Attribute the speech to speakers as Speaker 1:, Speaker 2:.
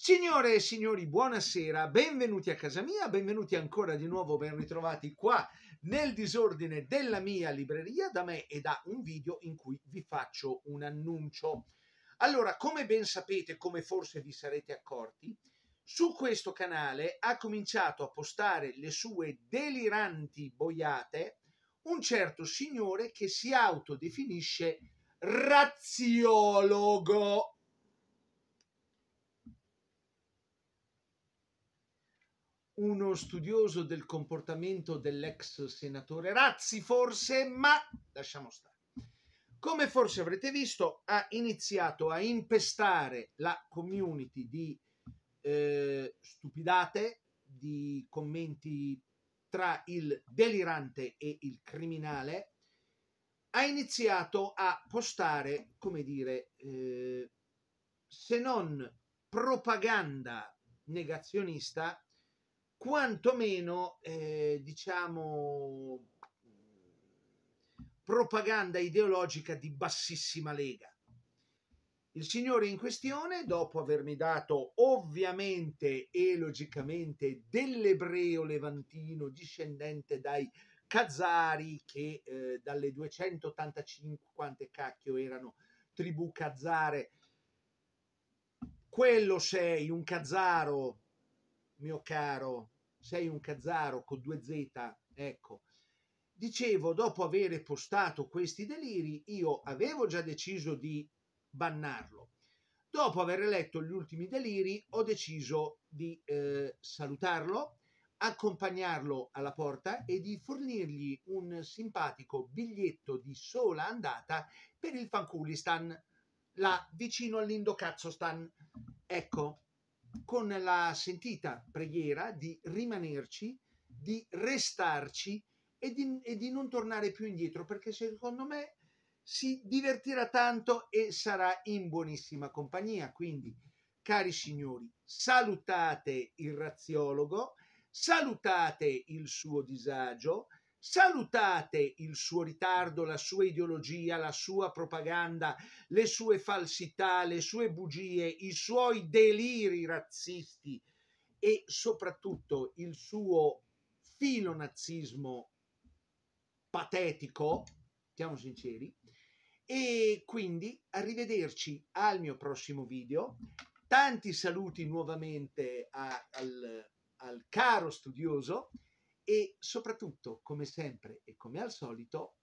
Speaker 1: Signore e signori, buonasera, benvenuti a casa mia, benvenuti ancora di nuovo, ben ritrovati qua nel disordine della mia libreria da me e da un video in cui vi faccio un annuncio. Allora, come ben sapete, come forse vi sarete accorti, su questo canale ha cominciato a postare le sue deliranti boiate un certo signore che si autodefinisce razziologo uno studioso del comportamento dell'ex senatore Razzi, forse, ma lasciamo stare. Come forse avrete visto, ha iniziato a impestare la community di eh, stupidate, di commenti tra il delirante e il criminale, ha iniziato a postare, come dire, eh, se non propaganda negazionista, quantomeno eh, diciamo propaganda ideologica di bassissima lega. Il signore in questione, dopo avermi dato ovviamente e logicamente dell'ebreo levantino discendente dai Kazari, che eh, dalle 285, quante cacchio erano, tribù Kazare, quello sei un Kazaro mio caro, sei un cazzaro con due Z, ecco. Dicevo, dopo aver postato questi deliri, io avevo già deciso di bannarlo. Dopo aver letto gli ultimi deliri, ho deciso di eh, salutarlo, accompagnarlo alla porta e di fornirgli un simpatico biglietto di sola andata per il Fanculistan, là vicino all'Indocazzo Ecco, con la sentita preghiera di rimanerci, di restarci e di, e di non tornare più indietro, perché secondo me si divertirà tanto e sarà in buonissima compagnia. Quindi, cari signori, salutate il razziologo, salutate il suo disagio, Salutate il suo ritardo, la sua ideologia, la sua propaganda, le sue falsità, le sue bugie, i suoi deliri razzisti e soprattutto il suo filonazismo patetico, siamo sinceri, e quindi arrivederci al mio prossimo video. Tanti saluti nuovamente a, al, al caro studioso e soprattutto, come sempre e come al solito,